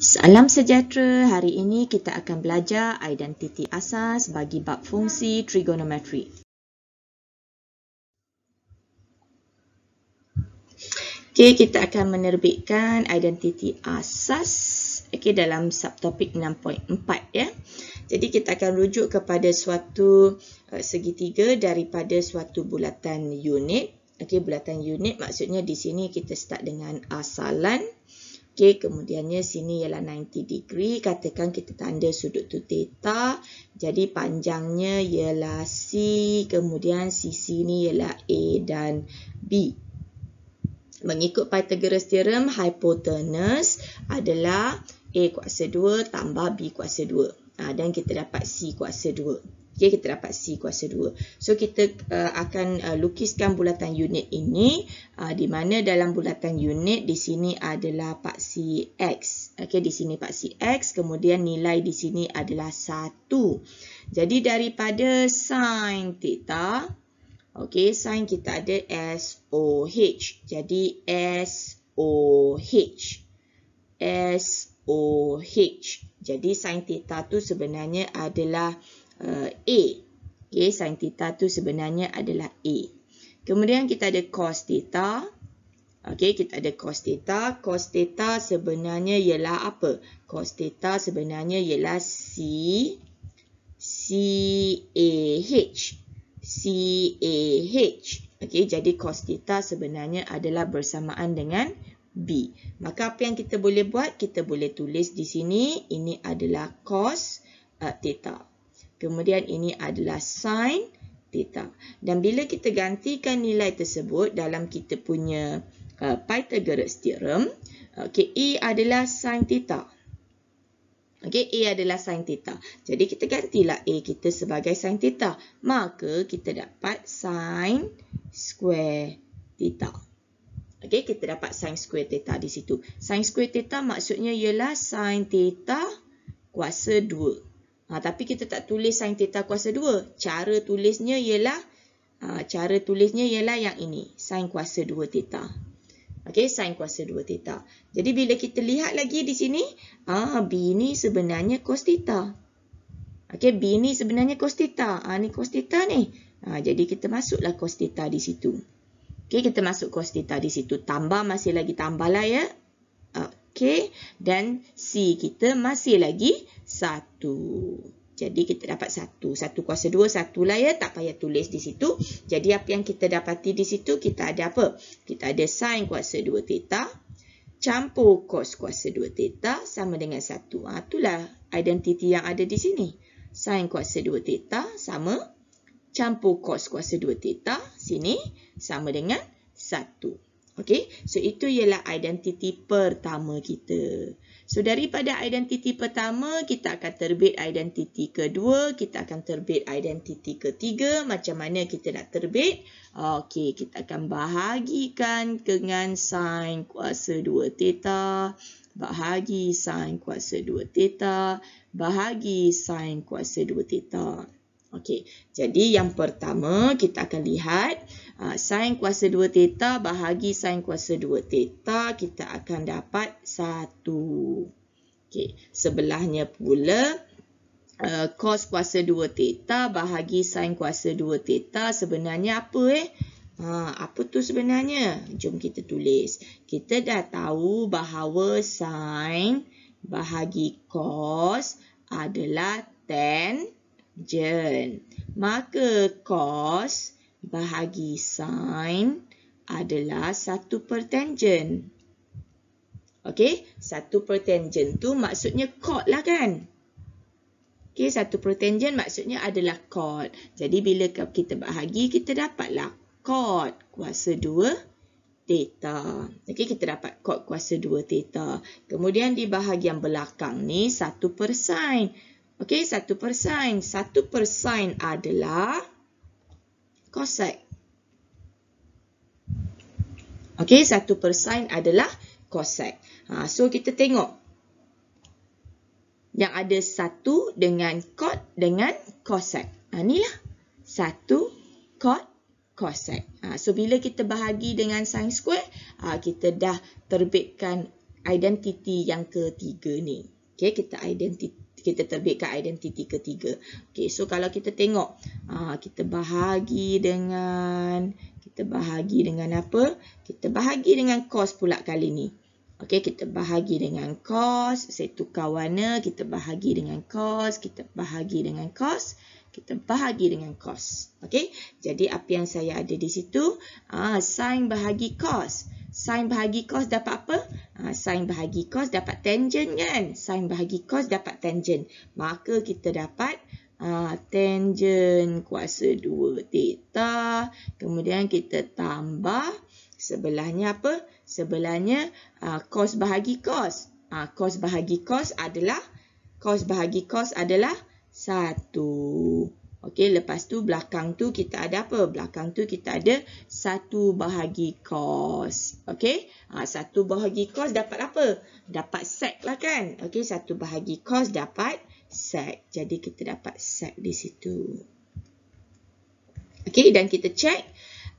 Salam sejahtera. Hari ini kita akan belajar identiti asas bagi bab fungsi trigonometri. Okay, kita akan menerbitkan identiti asas Okay, dalam subtopik 6.4 ya. Jadi kita akan rujuk kepada suatu eh, segitiga daripada suatu bulatan unit. Okey, bulatan unit maksudnya di sini kita start dengan asalan. Okey, kemudiannya sini ialah 90 degree. Katakan kita tanda sudut tu theta. Jadi panjangnya ialah C. Kemudian sisi ni ialah A dan B. Mengikut Pythagoras theorem, hypotenuse adalah A kuasa 2 tambah B kuasa 2. Ha, dan kita dapat C kuasa 2. Okay, kita dapat C kuasa 2. So, kita uh, akan uh, lukiskan bulatan unit ini uh, di mana dalam bulatan unit di sini adalah paksi X. Okay, di sini paksi X, kemudian nilai di sini adalah 1. Jadi, daripada sin theta, okay, sin kita ada SOH. Jadi, SOH. SOH. Jadi, sin theta tu sebenarnya adalah uh, A. Okay, sin theta tu sebenarnya adalah A. Kemudian kita ada cos theta. Okay, kita ada cos theta. Cos theta sebenarnya ialah apa? Cos theta sebenarnya ialah C. C, A, H. C, A, H. Okay, jadi cos theta sebenarnya adalah bersamaan dengan B. Maka apa yang kita boleh buat? Kita boleh tulis di sini. Ini adalah cos uh, theta. Kemudian ini adalah sin theta. Dan bila kita gantikan nilai tersebut dalam kita punya uh, Pythagoras theorem, okey E adalah sin theta. Okey, A adalah sin theta. Jadi kita gantilah A kita sebagai sin theta. Maka kita dapat sin square theta. Okey, kita dapat sin square theta di situ. Sin square theta maksudnya ialah sin theta kuasa 2. Ha, tapi kita tak tulis sin theta kuasa 2. Cara tulisnya ialah ha, cara tulisnya ialah yang ini, sin kuasa 2 theta. Okey, sin kuasa 2 theta. Jadi bila kita lihat lagi di sini, ah B ni sebenarnya cos theta. Okey, B ni sebenarnya cos theta. Ha, ni cos theta ni. Ha, jadi kita masuklah cos theta di situ. Okey, kita masuk cos theta di situ. Tambah masih lagi tambahlah ya. Okey, dan C kita masih lagi 1. Jadi kita dapat 1. 1 kuasa 2, 1 lah ya. Tak payah tulis di situ. Jadi apa yang kita dapati di situ, kita ada apa? Kita ada sin kuasa 2 theta campur cos kuasa 2 theta sama dengan 1. Ha, ah, itulah identiti yang ada di sini. Sin kuasa 2 theta sama campur cos kuasa 2 theta sini sama dengan 1. Okey, so itu ialah identiti pertama kita. So daripada identiti pertama, kita akan terbit identiti kedua, kita akan terbit identiti ketiga. Macam mana kita nak terbit? Okey, kita akan bahagikan dengan sin kuasa 2 theta, bahagi sin kuasa 2 theta, bahagi sin kuasa 2 theta. Okey, jadi yang pertama kita akan lihat uh, sin kuasa 2 teta bahagi sin kuasa 2 teta kita akan dapat 1. Okey, sebelahnya pula uh, cos kuasa 2 teta bahagi sin kuasa 2 teta sebenarnya apa eh? Ha, apa tu sebenarnya? Jom kita tulis. Kita dah tahu bahawa sin bahagi cos adalah tan jen. Maka cos bahagi sin adalah satu per pertanjen. Okey, satu per pertanjen tu maksudnya cot lah kan? Okey, satu per pertanjen maksudnya adalah cot. Jadi bila kita bahagi, kita dapatlah cot kuasa 2 theta. Okey, kita dapat cot kuasa 2 theta. Kemudian di bahagian belakang ni, satu per sine. Okey, satu persen. Satu persen adalah cosec. Okey, satu persen adalah cosec. Ha, so, kita tengok. Yang ada satu dengan kot dengan cosec. Ha, inilah. Satu kot cosec. Ha, so, bila kita bahagi dengan sin square, ha, kita dah terbitkan identiti yang ketiga ni. Okey, kita identiti kita terbitkan identiti ketiga. Okey, so kalau kita tengok, uh, kita bahagi dengan, kita bahagi dengan apa? Kita bahagi dengan kos pula kali ni. Okey, kita bahagi dengan kos, saya tukar warna, kita bahagi dengan kos, kita bahagi dengan kos kita bahagi dengan cos. Okey. Jadi apa yang saya ada di situ, ah sin bahagi cos. Sin bahagi cos dapat apa? Ah sin bahagi cos dapat tangent kan? Sin bahagi cos dapat tangent. Maka kita dapat ah tangent kuasa 2 theta. Kemudian kita tambah sebelahnya apa? Sebelahnya ah cos bahagi cos. Ah cos bahagi cos adalah cos bahagi cos adalah satu. Okey, lepas tu belakang tu kita ada apa? Belakang tu kita ada satu bahagi kos, Okey, ha, satu bahagi kos dapat apa? Dapat sec lah kan? Okey, satu bahagi kos dapat sec. Jadi kita dapat sec di situ. Okey, dan kita check.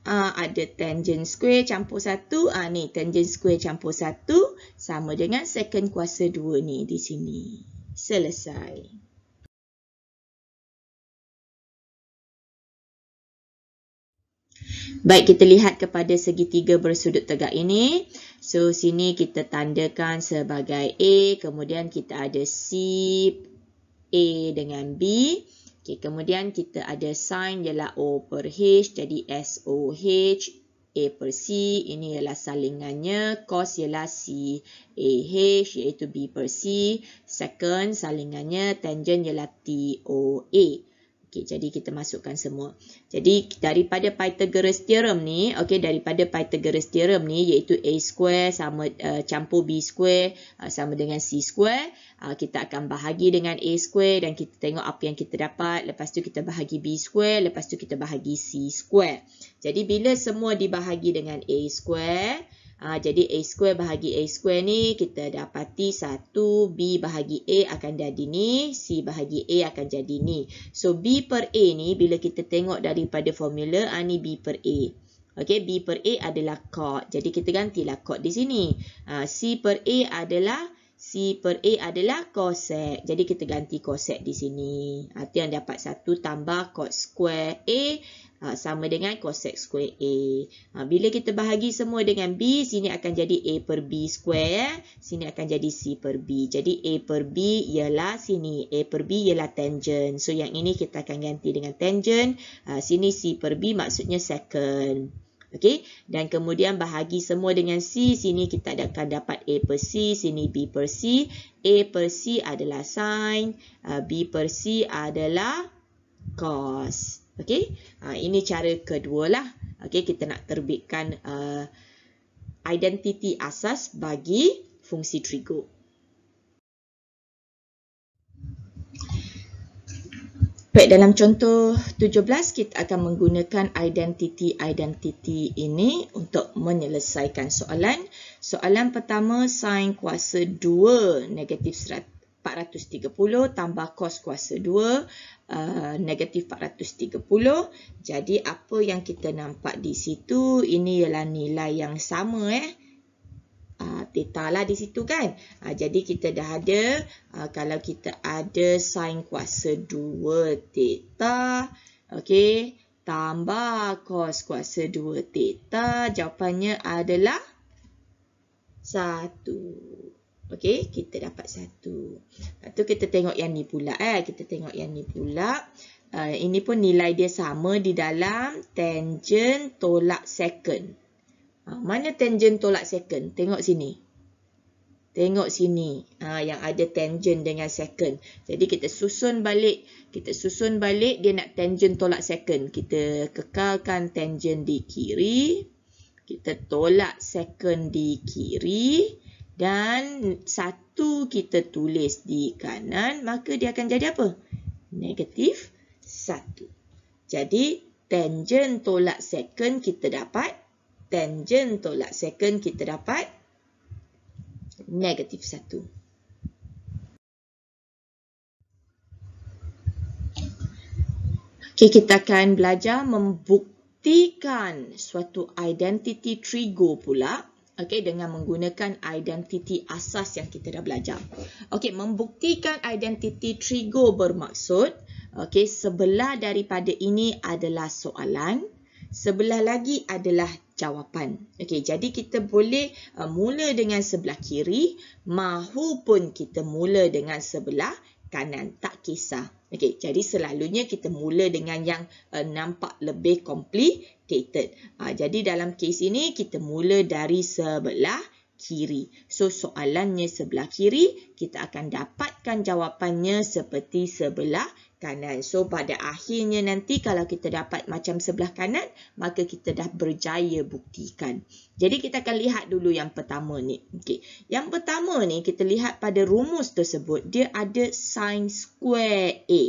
Uh, ada tangent square campur satu. Uh, ni, tangent square campur satu sama dengan second kuasa dua ni di sini. Selesai. Baik, kita lihat kepada segitiga bersudut tegak ini. So, sini kita tandakan sebagai A. Kemudian kita ada C, A dengan B. Okay, kemudian kita ada sign ialah O per H. Jadi, S, O, H, A per C. Ini ialah salingannya. Cos ialah C, A, H iaitu B per C. Second, salingannya tangent ialah T, O, A. Okey, jadi kita masukkan semua. Jadi daripada Pythagoras theorem ni, okay, daripada Pythagoras theorem ni iaitu a square sama uh, campur b square uh, sama dengan c square, uh, kita akan bahagi dengan a square dan kita tengok apa yang kita dapat. Lepas tu kita bahagi b square, lepas tu kita bahagi c square. Jadi bila semua dibahagi dengan a square, Ha, jadi A square bahagi A square ni kita dapati 1 B bahagi A akan jadi ni, C bahagi A akan jadi ni. So B per A ni bila kita tengok daripada formula ha, ni B per A. Okay, B per A adalah cot. Jadi kita gantilah cot di sini. Ha, C per A adalah C per A adalah coset. Jadi kita ganti coset di sini. Itu yang dapat 1 tambah cot square A ha, sama dengan x square A. Ha, bila kita bahagi semua dengan B, sini akan jadi A per B square. Eh? Sini akan jadi C per B. Jadi A per B ialah sini. A per B ialah tangent. So yang ini kita akan ganti dengan tangent. Ha, sini C per B maksudnya second. Okay? Dan kemudian bahagi semua dengan C. Sini kita akan dapat A per C. Sini B per C. A per C adalah sine. Ha, B per C adalah cos. Okey, ha, ini cara kedua lah. Okey, kita nak terbitkan uh, identiti asas bagi fungsi trigo. Baik, dalam contoh 17, kita akan menggunakan identiti-identiti ini untuk menyelesaikan soalan. Soalan pertama, sin kuasa 2 negatif 100. 430 tambah kos kuasa 2 uh, negatif 430. Jadi apa yang kita nampak di situ ini ialah nilai yang sama eh. Uh, ah, theta lah di situ kan. Uh, jadi kita dah ada uh, kalau kita ada sin kuasa 2 theta. Okey. Tambah kos kuasa 2 theta. Jawapannya adalah 1. Okey, kita dapat satu. Lepas tu kita tengok yang ni pula. Eh. Kita tengok yang ni pula. Uh, ini pun nilai dia sama di dalam tangent tolak second. Uh, mana tangent tolak second? Tengok sini. Tengok sini uh, yang ada tangent dengan second. Jadi kita susun balik. Kita susun balik dia nak tangent tolak second. Kita kekalkan tangent di kiri. Kita tolak second di Kiri dan satu kita tulis di kanan, maka dia akan jadi apa? Negatif satu. Jadi, tangent tolak second kita dapat. Tangent tolak second kita dapat. Negatif satu. Okay, kita akan belajar membuktikan suatu identiti trigo pula. Okey, dengan menggunakan identiti asas yang kita dah belajar. Okey, membuktikan identiti trigo bermaksud, okey, sebelah daripada ini adalah soalan, sebelah lagi adalah jawapan. Okey, jadi kita boleh uh, mula dengan sebelah kiri mahupun kita mula dengan sebelah kanan tak kisah. Okey, jadi selalunya kita mula dengan yang uh, nampak lebih complicated. Uh, jadi dalam kes ini kita mula dari sebelah kiri. So soalannya sebelah kiri, kita akan dapatkan jawapannya seperti sebelah kiri kanan. So pada akhirnya nanti kalau kita dapat macam sebelah kanan, maka kita dah berjaya buktikan. Jadi kita akan lihat dulu yang pertama ni. Okey. Yang pertama ni kita lihat pada rumus tersebut, dia ada sin square A.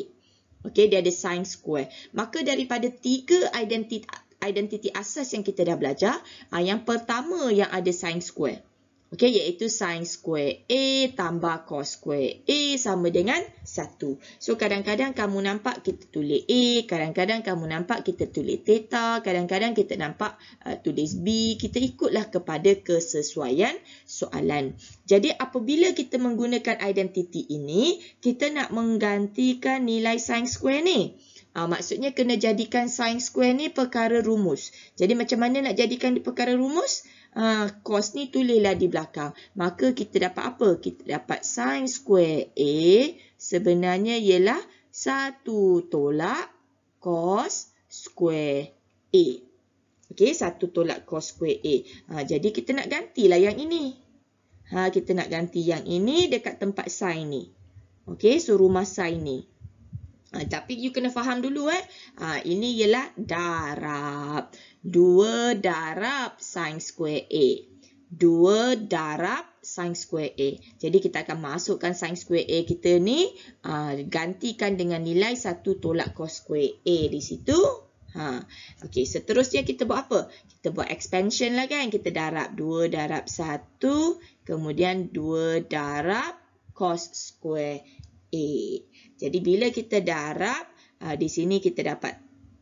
Okey, dia ada sin square. Maka daripada tiga identiti identiti asas yang kita dah belajar, ah, yang pertama yang ada sin square. Okey, iaitu sin square A tambah cos square A sama dengan 1. So, kadang-kadang kamu nampak kita tulis A, kadang-kadang kamu nampak kita tulis theta, kadang-kadang kita nampak uh, tulis B. Kita ikutlah kepada kesesuaian soalan. Jadi, apabila kita menggunakan identiti ini, kita nak menggantikan nilai sin square ni. Uh, maksudnya, kena jadikan sin square ni perkara rumus. Jadi, macam mana nak jadikan perkara Perkara rumus uh, ah, cos ni tulislah di belakang. Maka kita dapat apa? Kita dapat sin square A sebenarnya ialah 1 tolak kos square A. Okey, 1 tolak kos square A. Ha, jadi kita nak gantilah yang ini. Ha, kita nak ganti yang ini dekat tempat sin ni. Okey, so rumah sin ni. Ha, tapi you kena faham dulu eh. Ha, ini ialah darab. 2 darab sin square A. 2 darab sin square A. Jadi kita akan masukkan sin square A kita ni. Ha, gantikan dengan nilai 1 tolak cos square A di situ. Ha. Okey, seterusnya kita buat apa? Kita buat expansion lah kan. Kita darab 2 darab 1. Kemudian 2 darab cos square 8. Jadi bila kita darab, uh, di sini kita dapat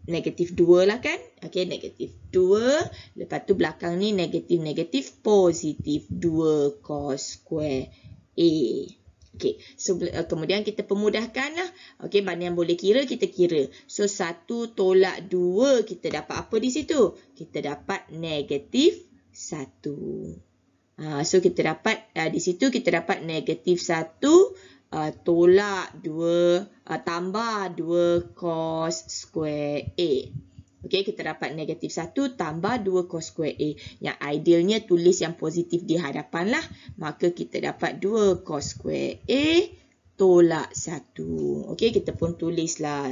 negatif 2 lah kan. Okey, negatif 2. Lepas tu belakang ni negatif-negatif positif 2 cos square A. Okey, so, uh, kemudian kita pemudahkan lah. Okey, mana yang boleh kira, kita kira. So, 1 tolak 2 kita dapat apa di situ? Kita dapat negatif 1. Uh, ah, so, kita dapat uh, di situ kita dapat negatif 1 negatif 1 uh, tolak 2, uh, tambah 2 cos square A. Okey, kita dapat negatif 1 tambah 2 cos square A. Yang idealnya tulis yang positif di hadapan lah. Maka kita dapat 2 cos square A tolak 1. Okey, kita pun tulislah.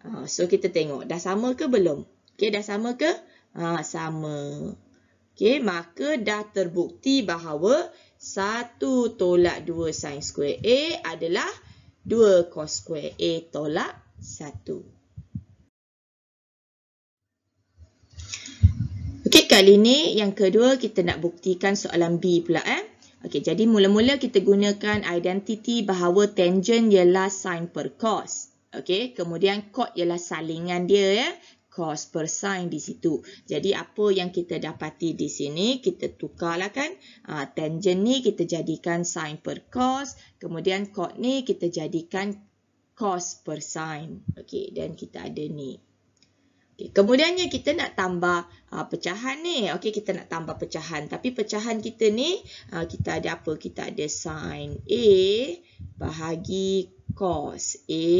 Uh, so, kita tengok. Dah sama ke belum? Okey, dah sama ke? Uh, sama. Okey, maka dah terbukti bahawa... 1 tolak 2 sin square A adalah 2 cos square A tolak 1. Okey, kali ni yang kedua kita nak buktikan soalan B pula. Eh? Okey, jadi mula-mula kita gunakan identiti bahawa tangent ialah sin per cos. Okey, kemudian kot ialah salingan dia. Eh? Cos per sign di situ. Jadi apa yang kita dapati di sini, kita tukarlah kan. Uh, tangent ni kita jadikan sign per cos. Kemudian cot ni kita jadikan cos per sign. Okey, dan kita ada ni. Okay, kemudiannya kita nak tambah uh, pecahan ni. Okey, kita nak tambah pecahan. Tapi pecahan kita ni, uh, kita ada apa? Kita ada sign A bahagi cos A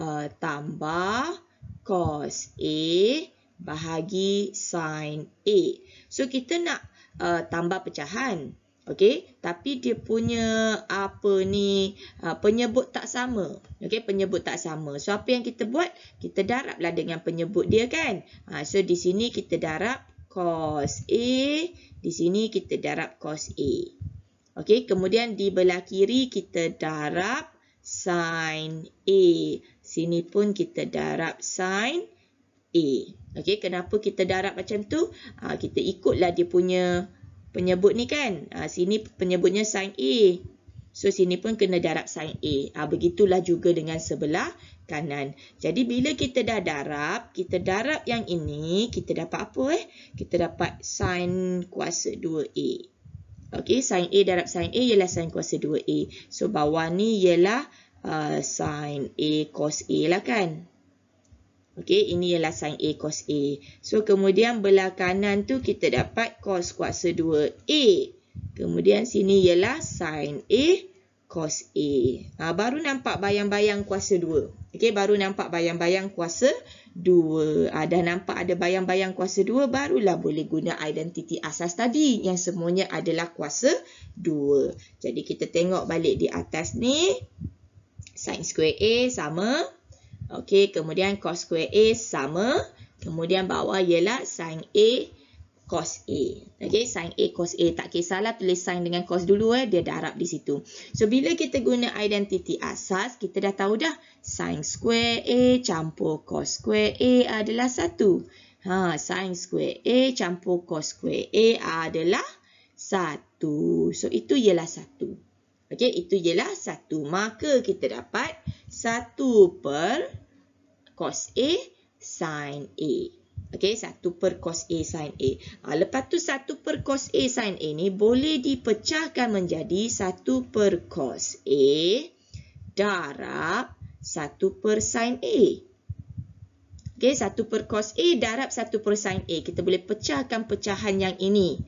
uh, tambah cos A bahagi sin A. So, kita nak uh, tambah pecahan. Okey, tapi dia punya apa ni, uh, penyebut tak sama. Okey, penyebut tak sama. So, apa yang kita buat? Kita daraplah dengan penyebut dia kan. Uh, so, di sini kita darab cos A. Di sini kita darab cos A. Okey, kemudian di belah kiri kita darab sin A. Sini pun kita darab sin A. Okey, kenapa kita darab macam tu? Ha, kita ikutlah dia punya penyebut ni kan. Ha, sini penyebutnya sin A. So, sini pun kena darab sin A. Ha, begitulah juga dengan sebelah kanan. Jadi, bila kita dah darab, kita darab yang ini, kita dapat apa eh? Kita dapat sin kuasa 2A. Okey, sin A darab sin A ialah sin kuasa 2A. So, bawah ni ialah uh, sin A cos A lah kan. Okey, ini ialah sin A cos A. So, kemudian belah kanan tu kita dapat cos kuasa 2A. Kemudian sini ialah sin A cos A. Ha, baru nampak bayang-bayang kuasa 2. Okey, baru nampak bayang-bayang kuasa 2. Ha, ah, dah nampak ada bayang-bayang kuasa 2, barulah boleh guna identiti asas tadi yang semuanya adalah kuasa 2. Jadi, kita tengok balik di atas ni. Sin square A sama. Okey, kemudian cos square A sama. Kemudian bawah ialah sin A sama cos A. okay? sin A cos A. Tak kisahlah tulis sin dengan cos dulu, eh, dia darab di situ. So, bila kita guna identiti asas, kita dah tahu dah sin square A campur cos square A adalah 1. Ha, sin square A campur cos square A adalah 1. So, itu ialah 1. okay? itu ialah 1. Maka kita dapat 1 per cos A sin A. Okey, 1 per cos A sin A. Ha, lepas tu 1 per cos A sin A ni boleh dipecahkan menjadi 1 per cos A darab 1 per sin A. Okey, 1 per cos A darab 1 per sin A. Kita boleh pecahkan pecahan yang ini.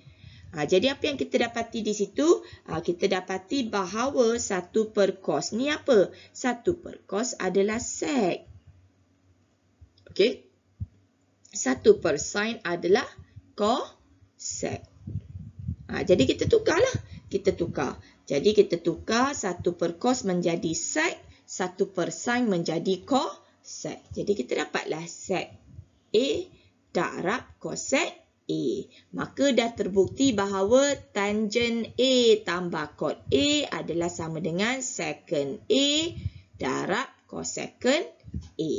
Ha, jadi apa yang kita dapati di situ? Ha, kita dapati bahawa 1 per cos ni apa? 1 per cos adalah sec. Okey satu per sine adalah cosec. Ha, jadi kita tukarlah. Kita tukar. Jadi kita tukar satu per cos menjadi sec. Satu per sine menjadi cosec. Jadi kita dapatlah sec A darab cosec A. Maka dah terbukti bahawa tangent A tambah cot A adalah sama dengan second A darab cosec A.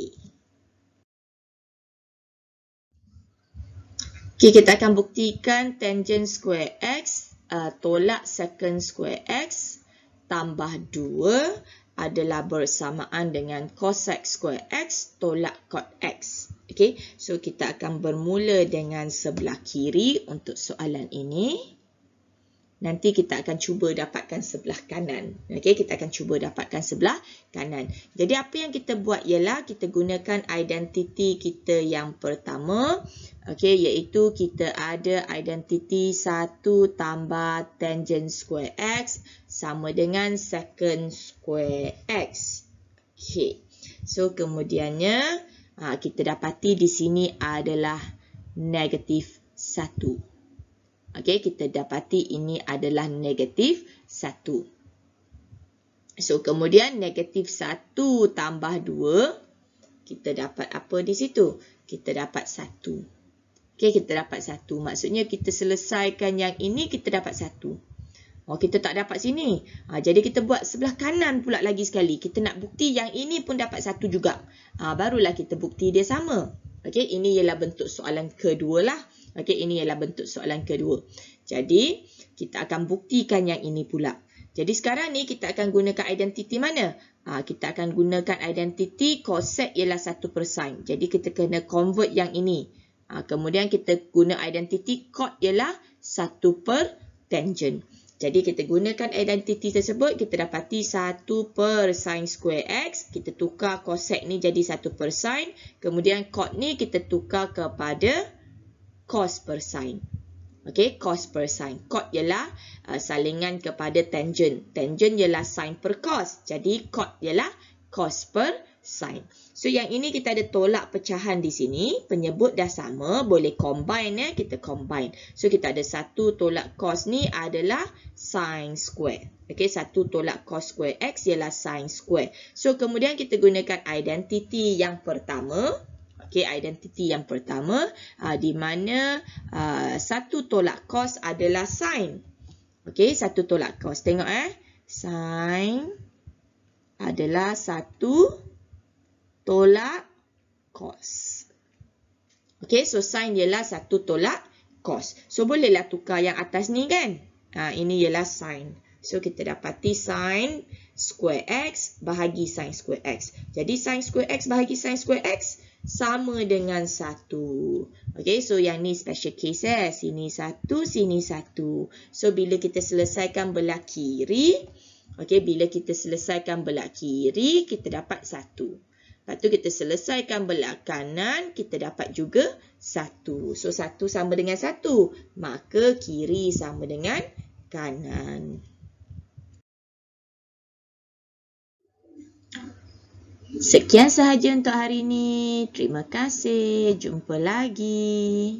Okay, kita akan buktikan tangent square X uh, tolak second square X tambah 2 adalah bersamaan dengan x square X tolak cot X. Okay, so kita akan bermula dengan sebelah kiri untuk soalan ini nanti kita akan cuba dapatkan sebelah kanan. Okey, kita akan cuba dapatkan sebelah kanan. Jadi apa yang kita buat ialah kita gunakan identiti kita yang pertama. Okey, iaitu kita ada identiti 1 tambah tangent square X sama dengan second square X. Okey, so kemudiannya ah, kita dapati di sini adalah negatif 1. Okey, kita dapati ini adalah negatif 1. So, kemudian negatif 1 tambah 2, kita dapat apa di situ? Kita dapat 1. Okey, kita dapat 1. Maksudnya kita selesaikan yang ini, kita dapat 1. Oh, kita tak dapat sini. Ha, jadi, kita buat sebelah kanan pula lagi sekali. Kita nak bukti yang ini pun dapat satu juga. Ha, barulah kita bukti dia sama. Okay, ini ialah bentuk soalan kedua lah. Okey, ini ialah bentuk soalan kedua. Jadi, kita akan buktikan yang ini pula. Jadi, sekarang ni kita akan gunakan identiti mana? Ha, kita akan gunakan identiti coset ialah satu 1%. Jadi, kita kena convert yang ini. Ha, kemudian, kita guna identiti cot ialah satu per tangent. Jadi, kita gunakan identiti tersebut, kita dapati 1 per sin square x. Kita tukar coset ni jadi 1 per sin. Kemudian, cot ni kita tukar kepada cos per sine. Okey, cos per sine. Cot ialah uh, salingan kepada tangent. Tangent ialah sine per cos. Jadi, cot ialah cos per sine. So, yang ini kita ada tolak pecahan di sini. Penyebut dah sama. Boleh combine. ya Kita combine. So, kita ada satu tolak cos ni adalah sine square. Okey, satu tolak cos square x ialah sine square. So, kemudian kita gunakan identiti yang pertama. Okay, identiti yang pertama uh, di mana uh, satu tolak kos adalah sin. Okay, satu tolak kos Tengok eh. Sin adalah satu tolak kos. Okay, so sin ialah satu tolak kos. So, bolehlah tukar yang atas ni kan? Uh, ini ialah sin. So, kita dapati sin. Sin square X bahagi sin square X. Jadi sin square X bahagi sin square X sama dengan 1. Okay, so yang ni special case eh. Sini 1, sini 1. So bila kita selesaikan belah kiri, okay, bila kita selesaikan belah kiri, kita dapat 1. Lepas tu kita selesaikan belah kanan, kita dapat juga 1. So 1 sama dengan 1. Maka kiri sama dengan kanan. Sekian sahaja untuk hari ini. Terima kasih. Jumpa lagi.